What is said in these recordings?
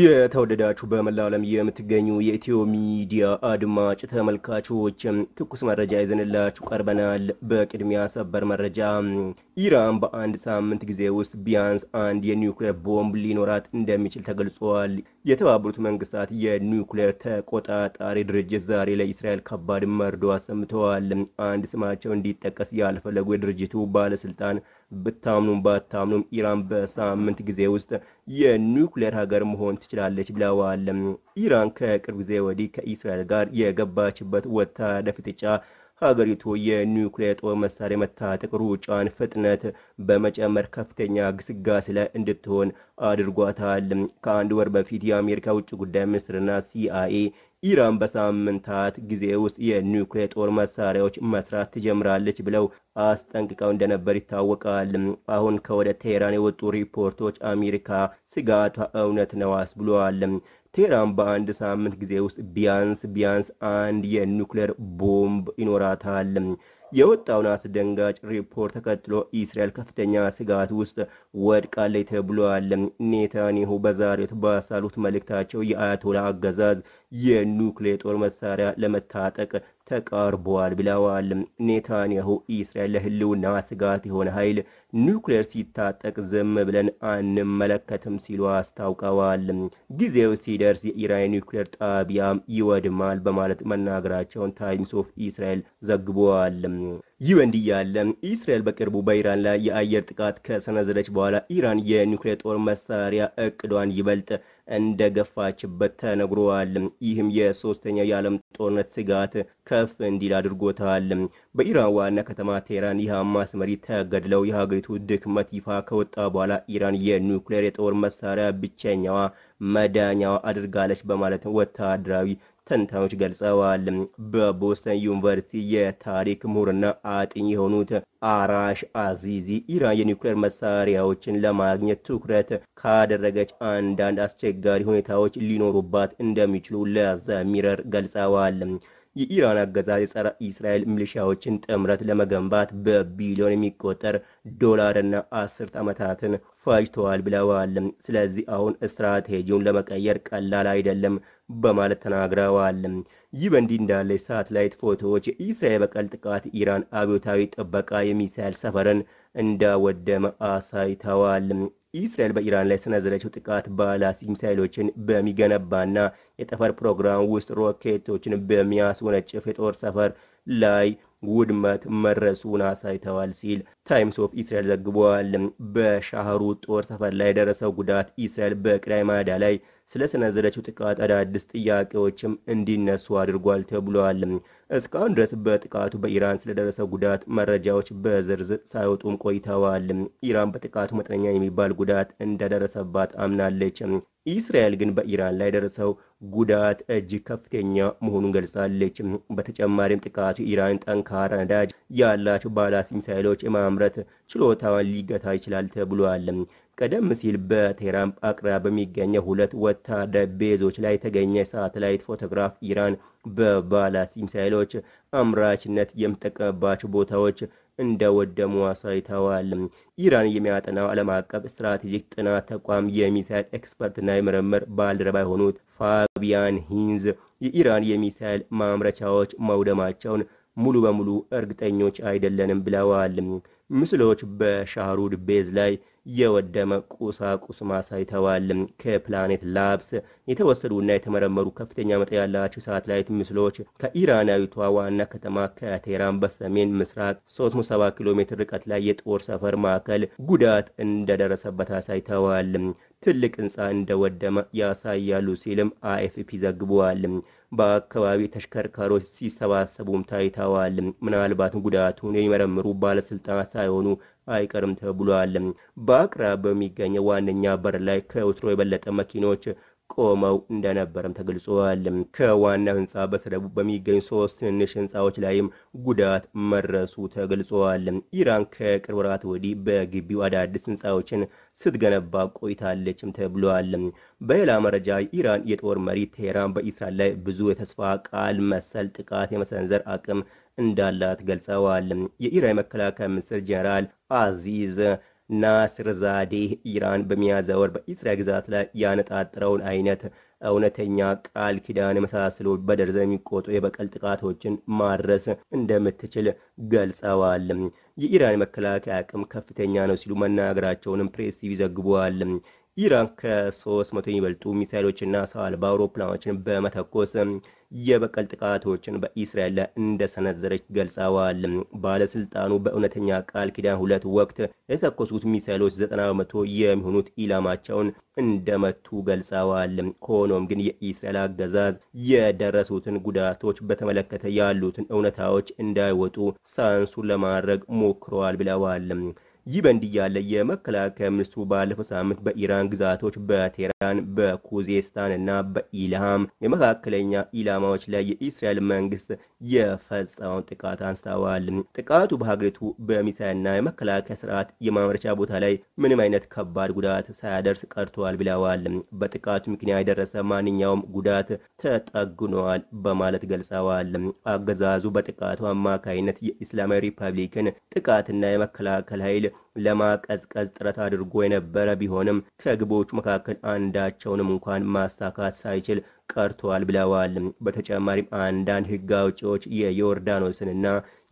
የተወደዳችሁ በመላው ዓለም የምትገኙ የኢትዮ ሚዲያ አድማጭ ተመልካቾች ትኩስ መረጃ ይዘንላችሁ ቀርበናል። በቅድሚያ ሰበር መረጃ፣ ኢራን በአንድ ሳምንት ጊዜ ውስጥ ቢያንስ አንድ የኒውክሌር ቦምብ ሊኖራት እንደሚችል ተገልጿል። የተባበሩት መንግስታት የኒውክሌር ተቆጣጣሪ ድርጅት ዛሬ ለእስራኤል ከባድ መርዶ አሰምተዋል። አንድ ስማቸው እንዲጠቀስ ያልፈለጉ የድርጅቱ ባለስልጣን ብታምኑም ባታምኑም ኢራን በሳምንት ጊዜ ውስጥ የኒውክሌር ሀገር መሆን ትችላለች ብለዋል። ኢራን ከቅርብ ጊዜ ወዲህ ከእስራኤል ጋር የገባችበት ወታደራዊ ፍጥጫ ሀገሪቱ የኒውክሌር ጦር መሳሪያ መታጠቅ ሩጫን ፍጥነት በመጨመር ከፍተኛ ግስጋሴ ላይ እንድትሆን አድርጓታል። ከአንድ ወር በፊት የአሜሪካ ውጭ ጉዳይ ሚኒስትርና ሲአይኤ ኢራን በሳምንታት ጊዜ ውስጥ የኒውክሌር ጦር መሳሪያዎች መስራት ትጀምራለች ብለው አስጠንቅቀው እንደነበር ይታወቃል። አሁን ከወደ ቴህራን የወጡ ሪፖርቶች አሜሪካ ስጋቷ እውነት ነው አስብሏል። ቴህራን በአንድ ሳምንት ጊዜ ውስጥ ቢያንስ ቢያንስ አንድ የኒውክሌር ቦምብ ይኖራታል። የወጣውን አስደንጋጭ ሪፖርት ተከትሎ እስራኤል ከፍተኛ ስጋት ውስጥ ወድቃለች ተብሏል። ኔታንያሁ በዛሬው ባሳሉት መልእክታቸው የአያቶላ አገዛዝ የኑክሌር ጦር መሳሪያ ለመታጠቅ ተቃርቧል ብለዋል። ኔታንያሁ ኢስራኤል ለህልውና ስጋት የሆነ ኃይል ኒውክሌር ሲታጠቅ ዝም ብለን አንመለከትም ሲሉ አስታውቀዋል። ጊዜው ሲደርስ የኢራን ኒውክሌር ጣቢያም ይወድማል በማለት መናገራቸውን ታይምስ ኦፍ ኢስራኤል ዘግቧል። ይህ እንዲህ ያለ ኢስራኤል በቅርቡ በኢራን ላይ የአየር ጥቃት ከሰነዘረች በኋላ ኢራን የኒውክሌር ጦር መሳሪያ እቅዷን ይበልጥ እንደገፋችበት ተነግሯል። ይህም የሶስተኛው የዓለም ጦርነት ስጋት ከፍ እንዲል አድርጎታል። በኢራን ዋና ከተማ ቴህራን የሐማስ መሪ ተገድለው የሀገሪቱ ድክመት ይፋ ከወጣ በኋላ ኢራን የኒውክሌር የጦር መሳሪያ ብቸኛዋ መዳኛዋ አድርጋለች በማለት ወታደራዊ ተንታዮች ገልጸዋል። በቦስተን ዩኒቨርሲቲ የታሪክ ምሁርና አጥኝ የሆኑት አራሽ አዚዚ ኢራን የኒውክሌር መሳሪያዎችን ለማግኘት ትኩረት ካደረገች አንዳንድ አስቸጋሪ ሁኔታዎች ሊኖሩባት እንደሚችሉ ለዘ ሚረር ገልጸዋል። የኢራን አገዛዝ የጸረ እስራኤል ሚሊሺያዎችን ጥምረት ለመገንባት በቢሊዮን የሚቆጠር ዶላርና አስርት ዓመታትን ፈጅተዋል ብለዋል። ስለዚህ አሁን ስትራቴጂውን ለመቀየር ቀላል አይደለም በማለት ተናግረዋል። ይህ በእንዲህ እንዳለ ሳተላይት ፎቶዎች የእስራኤል በቀል ጥቃት ኢራን አብዮታዊ ጥበቃ የሚሳይል ሰፈርን እንዳወደመ አሳይተዋል። ኢስራኤል በኢራን ላይ ሰነዘረችው ጥቃት ባላሲ ሚሳይሎችን በሚገነባና የጠፈር ፕሮግራም ውስጥ ሮኬቶችን በሚያስወነጭፍ የጦር ሰፈር ላይ ውድመት መድረሱን አሳይተዋል ሲል ታይምስ ኦፍ እስራኤል ዘግቧል። በሻህሩ ጦር ሰፈር ላይ የደረሰው ጉዳት እስራኤል ማዳ ላይ ስለሰነዘረችው ጥቃት አዳዲስ ጥያቄዎችም እንዲነሱ አድርጓል ተብሏል። እስካሁን ድረስ በጥቃቱ በኢራን ስለደረሰው ጉዳት መረጃዎች በዝርዝር ሳይወጡም ቆይተዋል። ኢራን በጥቃቱ መጠነኛ የሚባል ጉዳት እንደደረሰባት አምናለች። እስራኤል ግን በኢራን ላይ የደረሰው ጉዳት እጅግ ከፍተኛ መሆኑን ገልጻለች። በተጨማሪም ጥቃቱ ኢራን ጠንካራ ነዳጅ ያላቸው ባላስ ሚሳይሎች የማምረት ማምረት ችሎታዋን ሊገታ ይችላል ተብሏል። ቀደም ሲል በቴህራን አቅራ በሚገኘው ሁለት ወታደር ቤዞች ላይ የተገኘ ሳተላይት ፎቶግራፍ ኢራን በባላስቲክ ሚሳይሎች አምራችነት የምጠቀምባቸው ቦታዎች እንደወደሙ አሳይተዋል። ኢራን የሚያጠናው ዓለም አቀፍ ስትራቴጂክ ጥናት ተቋም የሚሳይል ኤክስፐርትና የምርምር ባልደረባ የሆኑት ፋቢያን ሂንዝ የኢራን የሚሳይል ማምረቻዎች መውደማቸውን ሙሉ በሙሉ እርግጠኞች አይደለንም ብለዋል። ምስሎች በሻሩድ ቤዝ ላይ የወደመ ቁሳቁስ ማሳይተዋል። ከፕላኔት ላብስ የተወሰዱና የተመረመሩ ከፍተኛ መጠን ያላቸው ሳተላይት ምስሎች ከኢራናዊቷ ዋና ከተማ ከቴህራን በሰሜን ምስራቅ 37 ኪሎ ሜትር ርቀት ላይ የጦር ሰፈር ማዕከል ጉዳት እንደደረሰበት አሳይተዋል። ትልቅ ህንፃ እንደወደመ ያሳያሉ ሲልም አኤፍፒ ዘግበዋል። በአካባቢ ተሽከርካሪዎች ሲሰባሰቡም ታይተዋል። ምናልባት ጉዳቱን የሚመረምሩ ባለስልጣናት ሳይሆኑ አይቀርም ተብሏል። በአቅራቢያው በሚገኘው ዋነኛ በር ላይ ከወትሮ የበለጠ መኪኖች ቆመው እንደነበረም ተገልጿል። ከዋና ህንፃ በስተደቡብ በሚገኙ ሶስት ትንንሽ ህንፃዎች ላይም ጉዳት መድረሱ ተገልጿል። ኢራን ከቅርብ ወራት ወዲህ በግቢው አዳዲስ ህንፃዎችን ስትገነባ ቆይታለችም ተብሏል። በሌላ መረጃ ኢራን የጦር መሪ ቴሄራን በኢስራኤል ላይ ብዙ የተስፋ ቃል መሰል ጥቃት የመሰንዘር አቅም እንዳላት ገልጸዋል። የኢራን የመከላከያ ሚኒስትር ጄኔራል አዚዝ ናስር ዛዴህ ኢራን በሚያዝያ ወር በኢስሪያ ግዛት ላይ ያነጣጠረውን አይነት እውነተኛ ቃል ኪዳን መሳሰሉ በደርዘን የሚቆጠሩ የበቀል ጥቃቶችን ማድረስ እንደምትችል ገልጸዋል። የኢራን መከላከያ አቅም ከፍተኛ ነው ሲሉ መናገራቸውንም ፕሬስ ሲቪ ዘግቧል። ኢራን ከሶስት መቶ የሚበልጡ ሚሳይሎችና ሰው አልባ አውሮፕላኖችን በመተኮስ የበቀል ጥቃቶችን በኢስራኤል ላይ እንደሰነዘረች ገልጸዋል። ባለስልጣኑ በእውነተኛ ቃል ኪዳን ሁለት ወቅት የተኮሱት ሚሳይሎች ዘጠና በመቶ የሚሆኑት ኢላማቸውን እንደመቱ ገልጸዋል። ሆኖም ግን የኢስራኤል አገዛዝ የደረሱትን ጉዳቶች በተመለከተ ያሉትን እውነታዎች እንዳይወጡ ሳንሱን ለማድረግ ሞክረዋል ብለዋል። ይህ በእንዲህ ያለ የመከላከያ ሚኒስትሩ ባለፈው ሳምንት በኢራን ግዛቶች በቴህራን በኩዜስታን እና በኢልሃም የመካከለኛ ኢላማዎች ላይ የኢስራኤል መንግስት የፈጸመውን ጥቃት አንስተዋል። ጥቃቱ በሀገሪቱ በሚሳይልና የመከላከያ ስርዓት የማምረቻ ቦታ ላይ ምንም አይነት ከባድ ጉዳት ሳያደርስ ቀርተዋል ብለዋል። በጥቃቱ ምክንያት የደረሰ ማንኛውም ጉዳት ተጠግኗል በማለት ገልጸዋል። አገዛዙ በጥቃቱ አማካይነት የኢስላማዊ ሪፐብሊክን ጥቃትና የመከላከል ኃይል ለማቀዝቀዝ ጥረት አድርጎ የነበረ ቢሆንም ከግቦች መካከል አንዳቸውንም እንኳን ማሳካት ሳይችል ቀርቷል ብለዋል። በተጨማሪም አንዳንድ ሕግ አውጪዎች የዮርዳኖስንና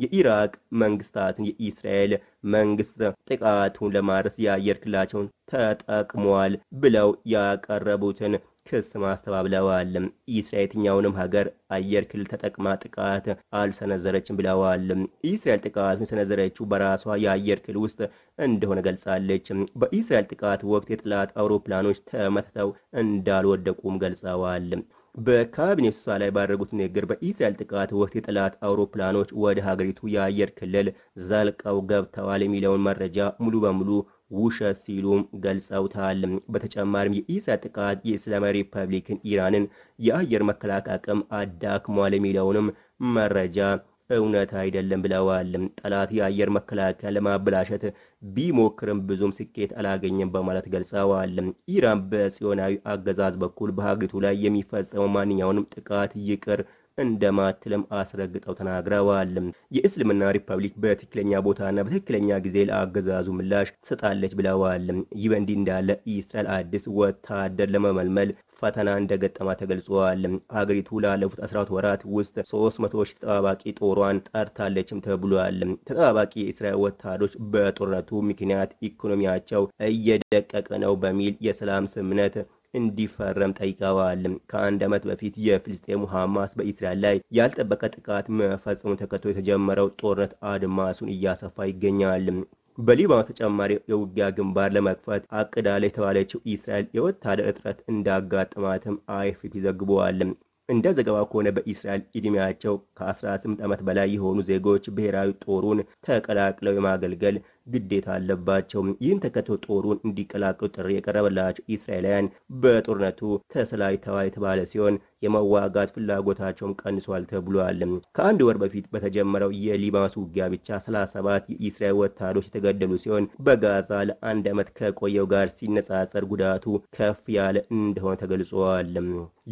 የኢራቅ መንግስታትን የኢስራኤል መንግስት ጥቃቱን ለማድረስ የአየር ክልላቸውን ተጠቅሟል ብለው ያቀረቡትን ክስ ማስተባብለዋል። ኢስራኤል የትኛውንም ሀገር አየር ክልል ተጠቅማ ጥቃት አልሰነዘረችም ብለዋል። ኢስራኤል ጥቃቱን ሰነዘረችው በራሷ የአየር ክልል ውስጥ እንደሆነ ገልጻለች። በኢስራኤል ጥቃት ወቅት የጠላት አውሮፕላኖች ተመትተው እንዳልወደቁም ገልጸዋል። በካቢኔ ስብሰባ ላይ ባደረጉት ንግግር በኢስራኤል ጥቃት ወቅት የጠላት አውሮፕላኖች ወደ ሀገሪቱ የአየር ክልል ዘልቀው ገብተዋል የሚለውን መረጃ ሙሉ በሙሉ ውሸት ሲሉም ገልጸውታል። በተጨማሪም የኢሳ ጥቃት የእስላማዊ ሪፐብሊክን ኢራንን የአየር መከላከያ አቅም አዳክሟል የሚለውንም መረጃ እውነት አይደለም ብለዋል። ጠላት የአየር መከላከያ ለማበላሸት ቢሞክርም ብዙም ስኬት አላገኘም በማለት ገልጸዋል። ኢራን በጽዮናዊ አገዛዝ በኩል በሀገሪቱ ላይ የሚፈጸመው ማንኛውንም ጥቃት ይቅር እንደማትልም አስረግጠው ተናግረዋል። የእስልምና ሪፐብሊክ በትክክለኛ ቦታና በትክክለኛ ጊዜ ለአገዛዙ ምላሽ ትሰጣለች ብለዋል። ይህ በእንዲህ እንዳለ ኢስራኤል አዲስ ወታደር ለመመልመል ፈተና እንደገጠማ ተገልጿል። አገሪቱ ላለፉት 14 ወራት ውስጥ 300 ሺህ ተጠባባቂ ጦሯን ጠርታለችም ተብሏል። ተጠባባቂ የእስራኤል ወታደሮች በጦርነቱ ምክንያት ኢኮኖሚያቸው እየደቀቀ ነው በሚል የሰላም ስምምነት እንዲፈረም ጠይቀዋል። ከአንድ ዓመት በፊት የፍልስጤሙ ሐማስ በኢስራኤል ላይ ያልጠበቀ ጥቃት መፈጸሙን ተከትሎ የተጀመረው ጦርነት አድማሱን እያሰፋ ይገኛል። በሊባኖስ ተጨማሪ የውጊያ ግንባር ለመክፈት አቅዳለች የተባለችው ኢስራኤል የወታደር እጥረት እንዳጋጠማትም አይፊት ይዘግበዋል። እንደ ዘገባ ከሆነ በኢስራኤል ዕድሜያቸው ከ18 ዓመት በላይ የሆኑ ዜጎች ብሔራዊ ጦሩን ተቀላቅለው የማገልገል ግዴታ አለባቸው። ይህን ተከትሎ ጦሩን እንዲቀላቅሉ ጥሪ የቀረበላቸው እስራኤላውያን በጦርነቱ ተሰላይተዋል የተባለ ሲሆን የመዋጋት ፍላጎታቸውም ቀንሷል ተብሏል። ከአንድ ወር በፊት በተጀመረው የሊባኖስ ውጊያ ብቻ 37 የእስራኤል ወታደሮች የተገደሉ ሲሆን በጋዛ ለአንድ ዓመት ከቆየው ጋር ሲነጻጸር ጉዳቱ ከፍ ያለ እንደሆነ ተገልጿል።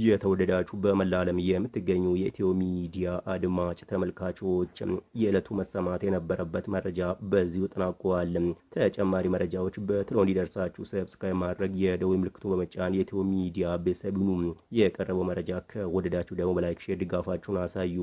የተወደዳችሁ በመላ ዓለም የምትገኙ የኢትዮ ሚዲያ አድማጭ ተመልካቾች የዕለቱ መሰማት የነበረበት መረጃ በዚሁ ጥናቁ ተለቀዋል። ተጨማሪ መረጃዎች በትሎ እንዲደርሳችሁ ሰብስክራይብ ማድረግ የደወል ምልክቱ በመጫን የኢትዮ ሚዲያ ቤተሰብ ይሁኑ። የቀረበው መረጃ ከወደዳችሁ ደግሞ በላይክ ሼር ድጋፋችሁን አሳዩ።